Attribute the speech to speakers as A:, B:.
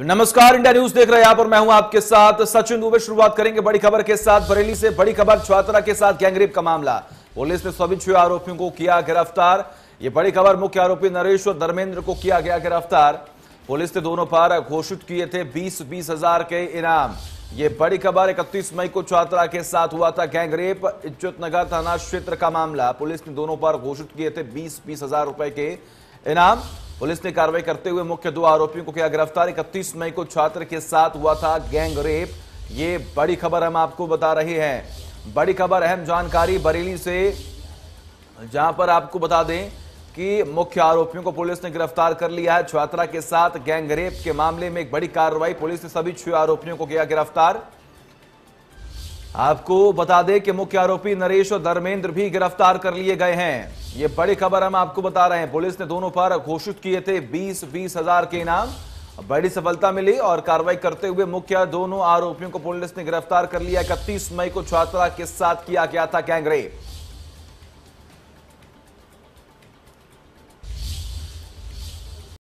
A: नमस्कार India news देख रहे हैं आप और मैं हूं आपके साथ सचिन दुबे शुरुआत करेंगे बड़ी खबर के साथ बरेली से बड़ी खबर छात्रा के साथ गैंगरेप का मामला पुलिस ने सभी छह आरोपियों को किया गिरफ्तार ये बड़ी खबर मुख्य आरोपी नरेश और धर्मेंद्र को किया गया गिरफ्तार पुलिस ने दोनों पर घोषित किए थे बीस बीस हजार के इनाम ये बड़ी खबर इकतीस मई को छात्रा के साथ हुआ था गैंगरेप इज्जत नगर थाना क्षेत्र का मामला पुलिस ने दोनों पर घोषित किए थे बीस बीस हजार रुपए के इनाम पुलिस ने कार्रवाई करते हुए मुख्य दो आरोपियों को किया गिरफ्तार इकतीस मई को छात्र के साथ हुआ था गैंग रेप ये बड़ी खबर हम आपको बता रहे हैं बड़ी खबर अहम जानकारी बरेली से जहां पर आपको बता दें कि मुख्य आरोपियों को पुलिस ने गिरफ्तार कर लिया है छात्रा के साथ गैंगरेप के मामले में एक बड़ी कार्रवाई पुलिस ने सभी छह आरोपियों को किया गिरफ्तार आपको बता दें कि मुख्य आरोपी नरेश और धर्मेंद्र भी गिरफ्तार कर लिए गए हैं ये बड़ी खबर हम आपको बता रहे हैं पुलिस ने दोनों पर घोषित किए थे बीस बीस हजार के इनाम बड़ी सफलता मिली और कार्रवाई करते हुए मुख्य दोनों आरोपियों को पुलिस ने गिरफ्तार कर लिया इकतीस मई को छात्रा के साथ किया गया था गैंगरेप